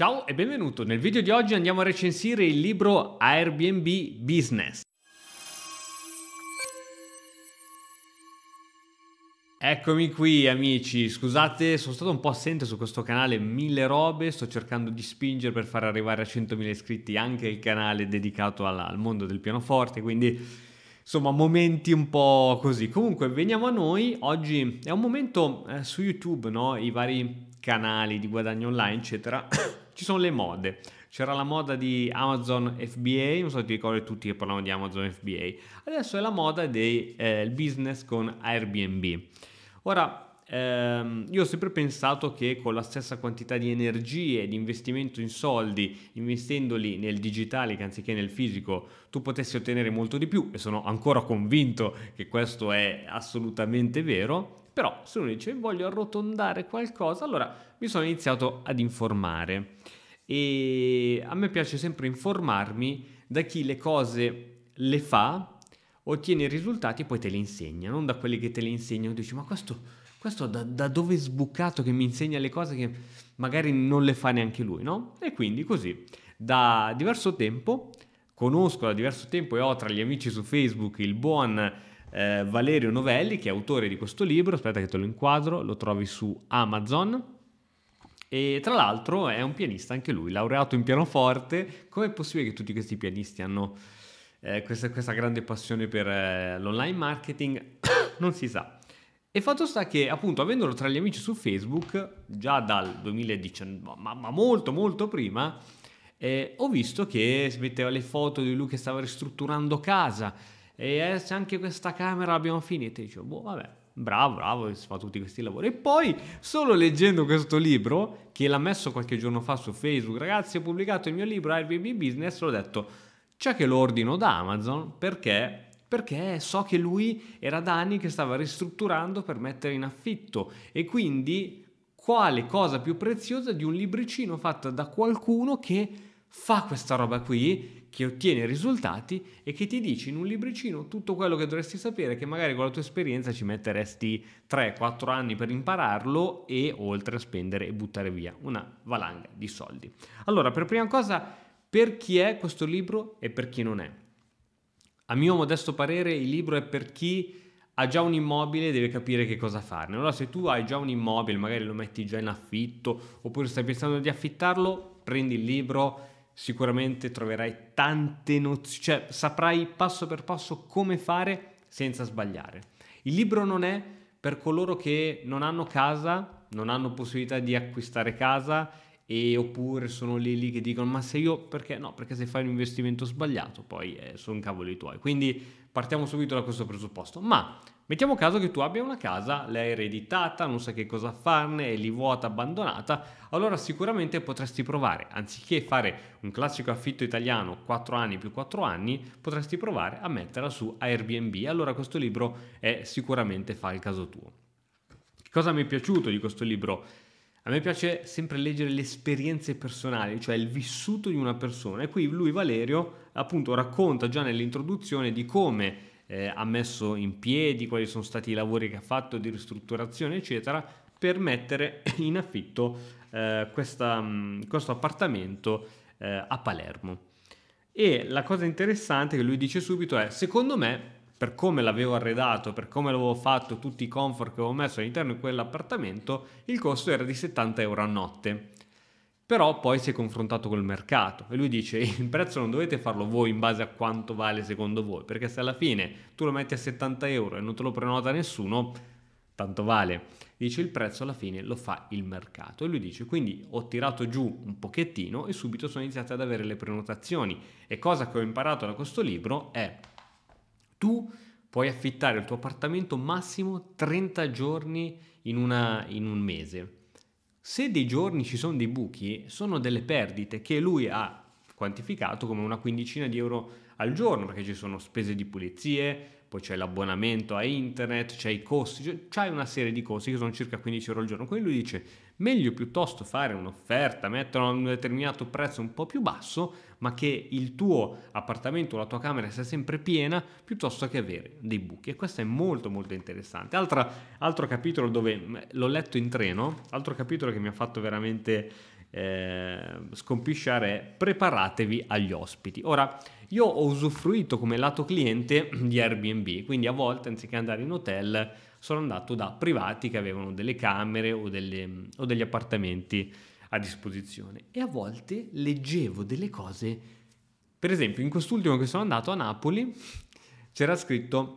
Ciao e benvenuto, nel video di oggi andiamo a recensire il libro Airbnb Business. Eccomi qui amici, scusate sono stato un po' assente su questo canale, mille robe, sto cercando di spingere per far arrivare a 100.000 iscritti anche il canale dedicato alla, al mondo del pianoforte, quindi insomma momenti un po' così. Comunque veniamo a noi, oggi è un momento eh, su YouTube, no? i vari canali di guadagno online eccetera ci sono le mode. C'era la moda di Amazon FBA, non so se ti ricordi tutti che parlavano di Amazon FBA. Adesso è la moda del eh, business con Airbnb. Ora, ehm, io ho sempre pensato che con la stessa quantità di energie, di investimento in soldi, investendoli nel digitale che anziché nel fisico, tu potessi ottenere molto di più e sono ancora convinto che questo è assolutamente vero però se uno dice voglio arrotondare qualcosa, allora mi sono iniziato ad informare. E a me piace sempre informarmi da chi le cose le fa, ottiene i risultati e poi te le insegna, non da quelli che te le insegnano. Dici, ma questo, questo da, da dove è sbucato che mi insegna le cose che magari non le fa neanche lui, no? E quindi così, da diverso tempo, conosco da diverso tempo e ho tra gli amici su Facebook il buon eh, Valerio Novelli, che è autore di questo libro, aspetta che te lo inquadro, lo trovi su Amazon. E tra l'altro è un pianista anche lui, laureato in pianoforte. Com'è possibile che tutti questi pianisti hanno eh, questa, questa, grande passione per eh, l'online marketing? non si sa. E fatto sta che, appunto, avendolo tra gli amici su Facebook, già dal 2019, ma, ma molto, molto prima, eh, ho visto che si metteva le foto di lui che stava ristrutturando casa e se anche questa camera l'abbiamo finita, dicevo, boh, vabbè, bravo, bravo, si fa tutti questi lavori. E poi, solo leggendo questo libro, che l'ha messo qualche giorno fa su Facebook, ragazzi, ho pubblicato il mio libro Airbnb Business, l'ho detto, c'è che lo ordino da Amazon perché perché so che lui era da anni che stava ristrutturando per mettere in affitto e quindi quale cosa più preziosa di un libricino fatto da qualcuno che fa questa roba qui che ottiene risultati e che ti dice in un libricino tutto quello che dovresti sapere, che magari con la tua esperienza ci metteresti 3-4 anni per impararlo e oltre a spendere e buttare via una valanga di soldi. Allora, per prima cosa, per chi è questo libro e per chi non è? A mio modesto parere, il libro è per chi ha già un immobile e deve capire che cosa farne. Allora, se tu hai già un immobile, magari lo metti già in affitto oppure stai pensando di affittarlo, prendi il libro sicuramente troverai tante nozioni, cioè saprai passo per passo come fare senza sbagliare. Il libro non è per coloro che non hanno casa, non hanno possibilità di acquistare casa e oppure sono lì lì che dicono ma se io perché no perché se fai un investimento sbagliato poi eh, sono cavoli tuoi quindi partiamo subito da questo presupposto ma mettiamo caso che tu abbia una casa l'hai ereditata non sai che cosa farne è lì vuota abbandonata allora sicuramente potresti provare anziché fare un classico affitto italiano 4 anni più 4 anni potresti provare a metterla su Airbnb allora questo libro è sicuramente fa il caso tuo che cosa mi è piaciuto di questo libro a me piace sempre leggere le esperienze personali, cioè il vissuto di una persona. E qui lui, Valerio, appunto racconta già nell'introduzione di come eh, ha messo in piedi, quali sono stati i lavori che ha fatto di ristrutturazione, eccetera, per mettere in affitto eh, questa, mh, mm, questo appartamento eh, a Palermo. E la cosa interessante che lui dice subito è, secondo me, per come l'avevo arredato, per come l'avevo fatto, tutti i comfort che avevo messo all'interno di quell'appartamento, il costo era di 70 euro a notte. Però poi si è confrontato col mercato e lui dice il prezzo non dovete farlo voi in base a quanto vale secondo voi, perché se alla fine tu lo metti a 70 euro e non te lo prenota nessuno, tanto vale. Dice il prezzo alla fine lo fa il mercato e lui dice quindi ho tirato giù un pochettino e subito sono iniziato ad avere le prenotazioni e cosa che ho imparato da questo libro è tu puoi affittare il tuo appartamento massimo 30 giorni in, una, in un mese. Se dei giorni ci sono dei buchi, sono delle perdite che lui ha quantificato come una quindicina di euro al giorno, perché ci sono spese di pulizie, poi c'è l'abbonamento a internet, c'è i costi, c'è una serie di costi che sono circa 15 euro al giorno. Quindi lui dice meglio piuttosto fare un'offerta, metterla a un determinato prezzo un po' più basso, ma che il tuo appartamento o la tua camera sia sempre piena, piuttosto che avere dei buchi. E questo è molto molto interessante. Altra, altro capitolo dove mm, l'ho letto in treno, altro capitolo che mi ha fatto veramente eh, scompisciare è preparatevi agli ospiti. Ora, io ho usufruito come lato cliente di Airbnb, quindi a volte anziché andare in hotel sono andato da privati che avevano delle camere o, delle, o degli appartamenti a disposizione e a volte leggevo delle cose, per esempio in quest'ultimo che sono andato a Napoli c'era scritto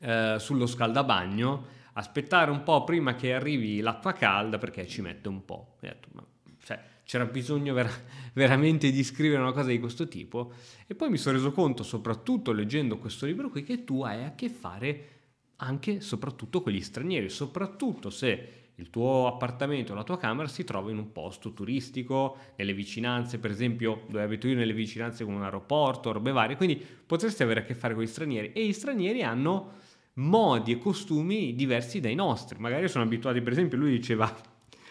eh, sullo scaldabagno aspettare un po' prima che arrivi l'acqua calda perché ci mette un po'. detto, ma cioè, c'era bisogno vera- veramente di scrivere una cosa di questo tipo. E poi mi sono reso conto, soprattutto leggendo questo libro qui, che tu hai a che fare con anche e soprattutto quegli stranieri, soprattutto se il tuo appartamento, la tua camera si trova in un posto turistico, nelle vicinanze, per esempio dove abito io, nelle vicinanze con un aeroporto, robe varie, quindi potresti avere a che fare con gli stranieri e gli stranieri hanno modi e costumi diversi dai nostri, magari sono abituati, per esempio lui diceva,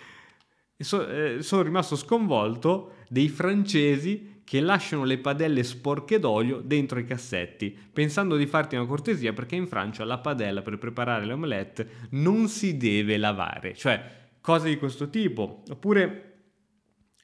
so, eh, sono rimasto sconvolto dei francesi che lasciano le padelle sporche d'olio dentro i cassetti, pensando di farti una cortesia perché in Francia la padella per preparare le omelette non si deve lavare, cioè cose di questo tipo. Oppure...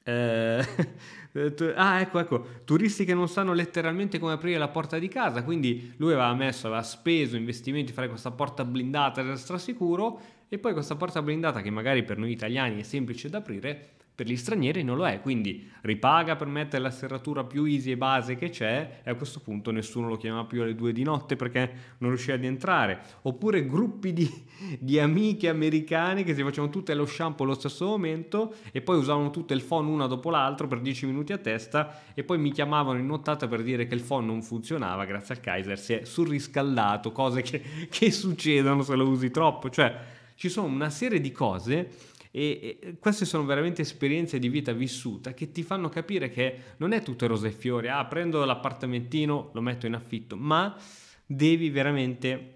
Eh, eh ah, ecco, ecco, turisti che non sanno letteralmente come aprire la porta di casa, quindi lui aveva messo, aveva speso investimenti, per fare questa porta blindata, era strasicuro, e poi questa porta blindata che magari per noi italiani è semplice da aprire, per gli stranieri non lo è, quindi ripaga per mettere la serratura più easy e base che c'è e a questo punto nessuno lo chiama più alle due di notte perché non riusciva ad entrare. Oppure gruppi di, di amiche americane che si facevano tutte lo shampoo allo stesso momento e poi usavano tutte il phone una dopo l'altro per 10 minuti a testa e poi mi chiamavano in nottata per dire che il phone non funzionava grazie al Kaiser, si è surriscaldato, cose che, che succedono se lo usi troppo. Cioè ci sono una serie di cose e, e queste sono veramente esperienze di vita vissuta che ti fanno capire che non è tutto rose e fiori, ah prendo l'appartamentino, lo metto in affitto, ma devi veramente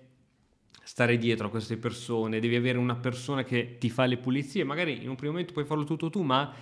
stare dietro a queste persone, devi avere una persona che ti fa le pulizie, magari in un primo momento puoi farlo tutto tu, ma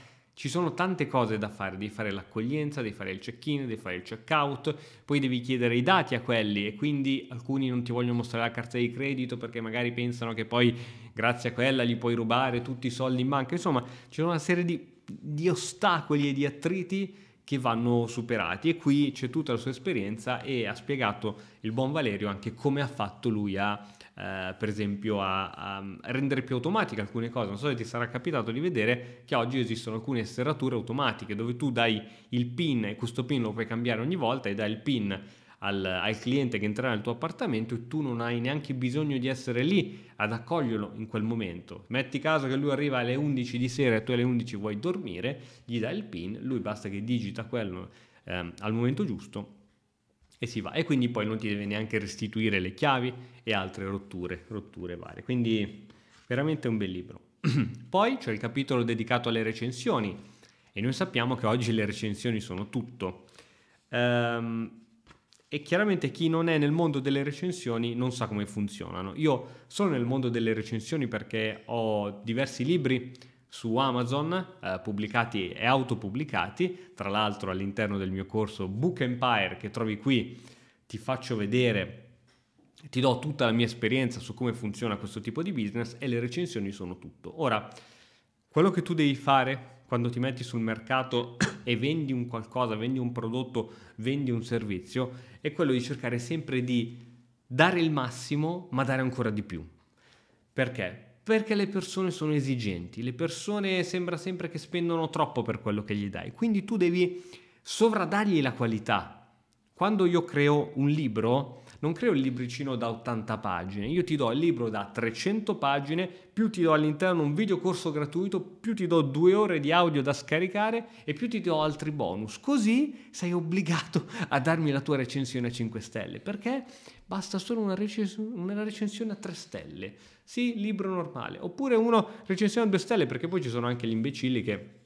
ci sono tante cose da fare, devi fare l'accoglienza, devi fare il check-in, devi fare il check-out, poi devi chiedere i dati a quelli e quindi alcuni non ti vogliono mostrare la carta di credito perché magari pensano che poi grazie a quella gli puoi rubare tutti i soldi in banca. Insomma, c'è una serie di, di ostacoli e di attriti che vanno superati e qui c'è tutta la sua esperienza e ha spiegato il buon Valerio anche come ha fatto lui a eh, per esempio a, a, rendere più automatiche alcune cose. Non so se ti sarà capitato di vedere che oggi esistono alcune serrature automatiche dove tu dai il PIN e questo PIN lo puoi cambiare ogni volta e dai il PIN al, al, cliente che entrerà nel tuo appartamento e tu non hai neanche bisogno di essere lì ad accoglierlo in quel momento. Metti caso che lui arriva alle 11 di sera e tu alle 11 vuoi dormire, gli dai il PIN, lui basta che digita quello ehm, al momento giusto e si va. E quindi poi non ti deve neanche restituire le chiavi e altre rotture, rotture varie. Quindi veramente un bel libro. poi c'è il capitolo dedicato alle recensioni e noi sappiamo che oggi le recensioni sono tutto. Ehm, e chiaramente chi non è nel mondo delle recensioni non sa come funzionano. Io sono nel mondo delle recensioni perché ho diversi libri su Amazon, eh, pubblicati e autopubblicati, tra l'altro all'interno del mio corso Book Empire che trovi qui ti faccio vedere ti do tutta la mia esperienza su come funziona questo tipo di business e le recensioni sono tutto. Ora, quello che tu devi fare quando ti metti sul mercato e vendi un qualcosa, vendi un prodotto, vendi un servizio, è quello di cercare sempre di dare il massimo, ma dare ancora di più. Perché? Perché le persone sono esigenti, le persone sembra sempre che spendono troppo per quello che gli dai, quindi tu devi sovradargli la qualità quando io creo un libro, non creo il libricino da 80 pagine, io ti do il libro da 300 pagine, più ti do all'interno un video corso gratuito, più ti do due ore di audio da scaricare e più ti do altri bonus. Così sei obbligato a darmi la tua recensione a 5 stelle, perché basta solo una, recens- una recensione a 3 stelle. Sì, libro normale. Oppure uno recensione a 2 stelle, perché poi ci sono anche gli imbecilli che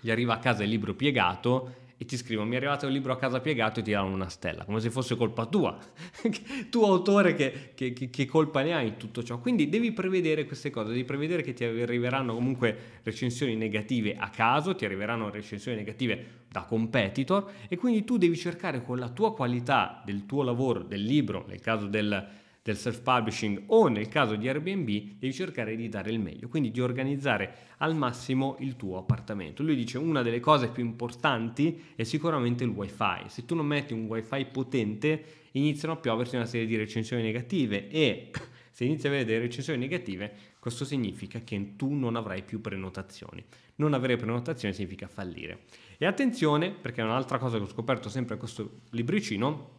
gli arriva a casa il libro piegato e ti scrivono mi è arrivato il libro a casa piegato e ti danno una stella, come se fosse colpa tua, tu autore che, che, che, colpa ne hai in tutto ciò. Quindi devi prevedere queste cose, devi prevedere che ti arriveranno comunque recensioni negative a caso, ti arriveranno recensioni negative da competitor e quindi tu devi cercare con la tua qualità del tuo lavoro, del libro, nel caso del del self-publishing o nel caso di Airbnb devi cercare di dare il meglio, quindi di organizzare al massimo il tuo appartamento. Lui dice una delle cose più importanti è sicuramente il wifi, se tu non metti un wifi potente iniziano a pioversi una serie di recensioni negative e se inizi a avere delle recensioni negative questo significa che tu non avrai più prenotazioni. Non avere prenotazioni significa fallire. E attenzione perché è un'altra cosa che ho scoperto sempre a questo libricino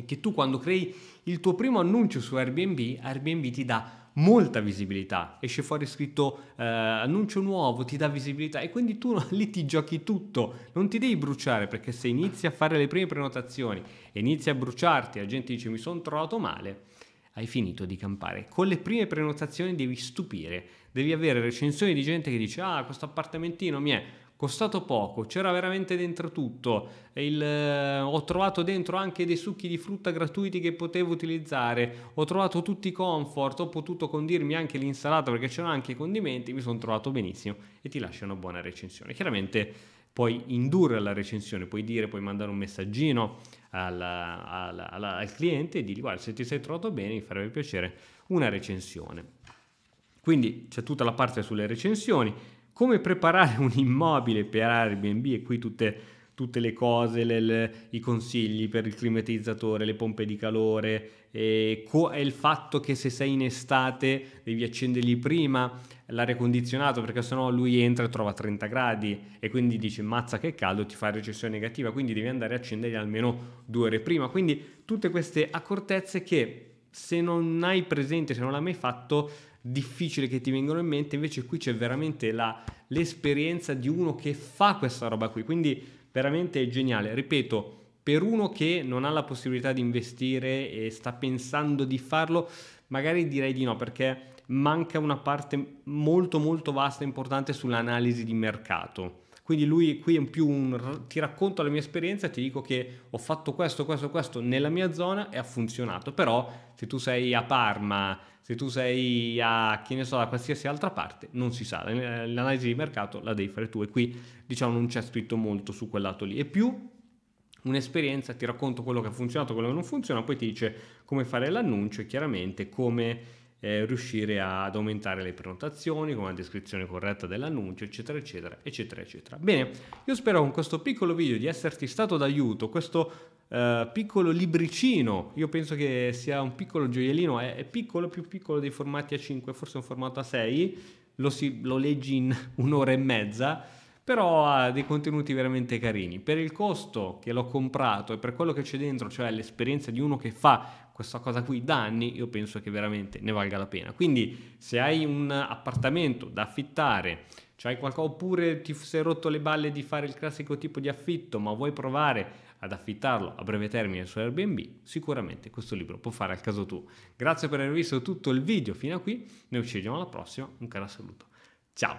è che tu quando crei il tuo primo annuncio su Airbnb, Airbnb ti dà molta visibilità, esce fuori scritto eh, annuncio nuovo, ti dà visibilità e quindi tu lì ti giochi tutto, non ti devi bruciare perché se inizi a fare le prime prenotazioni e inizi a bruciarti, la gente dice mi sono trovato male, hai finito di campare. Con le prime prenotazioni devi stupire, devi avere recensioni di gente che dice ah questo appartamentino mi è costato poco, c'era veramente dentro tutto, il, eh, ho trovato dentro anche dei succhi di frutta gratuiti che potevo utilizzare, ho trovato tutti i comfort, ho potuto condirmi anche l'insalata perché c'erano anche i condimenti, mi sono trovato benissimo e ti lascia una buona recensione. Chiaramente puoi indurre alla recensione, puoi dire, puoi mandare un messaggino al, al, al, al cliente e dirgli guarda se ti sei trovato bene mi farebbe piacere una recensione. Quindi c'è tutta la parte sulle recensioni, come preparare un immobile per Airbnb e qui tutte, tutte le cose, le, le, i consigli per il climatizzatore, le pompe di calore, e, co- e il fatto che se sei in estate devi accendergli prima l'aria condizionata perché sennò lui entra e trova 30 gradi e quindi dice mazza che caldo, ti fa recessione negativa, quindi devi andare a accendergli almeno due ore prima. Quindi tutte queste accortezze che se non hai presente, se non l'hai mai fatto, difficili che ti vengono in mente, invece qui c'è veramente la, l'esperienza di uno che fa questa roba qui, quindi veramente geniale. Ripeto, per uno che non ha la possibilità di investire e sta pensando di farlo, magari direi di no, perché manca una parte molto molto vasta e importante sull'analisi di mercato quindi lui qui è più un ti racconto la mia esperienza, ti dico che ho fatto questo, questo, questo nella mia zona e ha funzionato. Però se tu sei a Parma, se tu sei a che ne so, da qualsiasi altra parte, non si sa. Eh, l'analisi di mercato la devi fare tu e qui diciamo non c'è scritto molto su quel lato lì. E più un'esperienza, ti racconto quello che ha funzionato, quello che non funziona, poi ti dice come fare l'annuncio e chiaramente come eh, riuscire ad aumentare le prenotazioni con una descrizione corretta dell'annuncio, eccetera, eccetera, eccetera, eccetera. Bene, io spero con questo piccolo video di esserti stato d'aiuto, questo eh, piccolo libricino, io penso che sia un piccolo gioiellino, è, è, piccolo, più piccolo dei formati A5, forse un formato A6, lo, si, lo leggi in un'ora e mezza però ha dei contenuti veramente carini. Per il costo che l'ho comprato e per quello che c'è dentro, cioè l'esperienza di uno che fa questa cosa qui da anni, io penso che veramente ne valga la pena. Quindi se hai un appartamento da affittare, cioè qualcosa, oppure ti sei rotto le balle di fare il classico tipo di affitto, ma vuoi provare ad affittarlo a breve termine su Airbnb, sicuramente questo libro può fare al caso tuo. Grazie per aver visto tutto il video fino a qui, noi ci vediamo alla prossima, un caro saluto. Ciao!